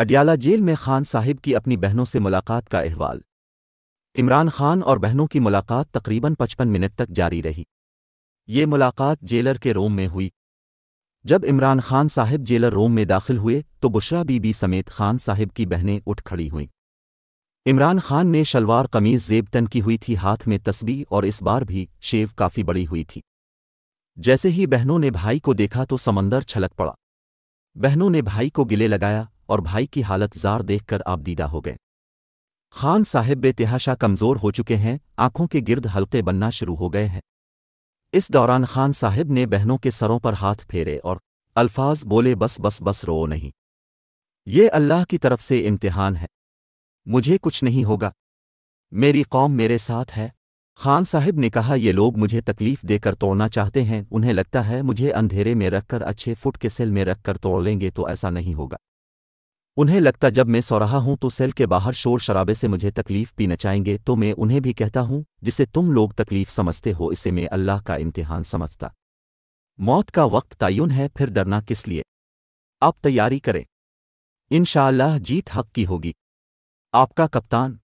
Adiala jail में खान साहिब की अपनी बहनों से मुलाकात का अहवाल इमरान खान और बहनों की मुलाकात तकरीबन पचपन मिनट तक जारी रही ये मुलाकात जेलर के रोम में हुई जब इमरान खान साहिब जेलर रोम में दाखिल हुए तो बुशरा बीबी समेत खान साहिब की बहनें उठ खड़ी हुईं इमरान खान ने शलवार कमीज जेबतन की हुई थी हाथ में तस्बी और इस बार भी शेव काफ़ी बड़ी हुई थी जैसे ही बहनों ने भाई को देखा तो समंदर छलक पड़ा बहनों ने भाई को गिले लगाया और भाई की हालत जार देखकर दीदा हो गए खान साहेब बेतिहाशा कमज़ोर हो चुके हैं आंखों के गिर्द हल्के बनना शुरू हो गए हैं इस दौरान खान साहिब ने बहनों के सरों पर हाथ फेरे और अल्फाज बोले बस बस बस रो नहीं ये अल्लाह की तरफ से इम्तिहान है मुझे कुछ नहीं होगा मेरी कौम मेरे साथ है खान साहिब ने कहा ये लोग मुझे तकलीफ देकर तोड़ना चाहते हैं उन्हें लगता है मुझे अंधेरे में रखकर अच्छे फुट के सेल में रखकर तोड़ लेंगे तो ऐसा नहीं होगा उन्हें लगता जब मैं सो रहा हूं तो सेल के बाहर शोर शराबे से मुझे तकलीफ पीना नचाएंगे तो मैं उन्हें भी कहता हूं जिसे तुम लोग तकलीफ समझते हो इसे मैं अल्लाह का इम्तिहान समझता मौत का वक्त तयन है फिर डरना किस लिए आप तैयारी करें इनशाला जीत हक की होगी आपका कप्तान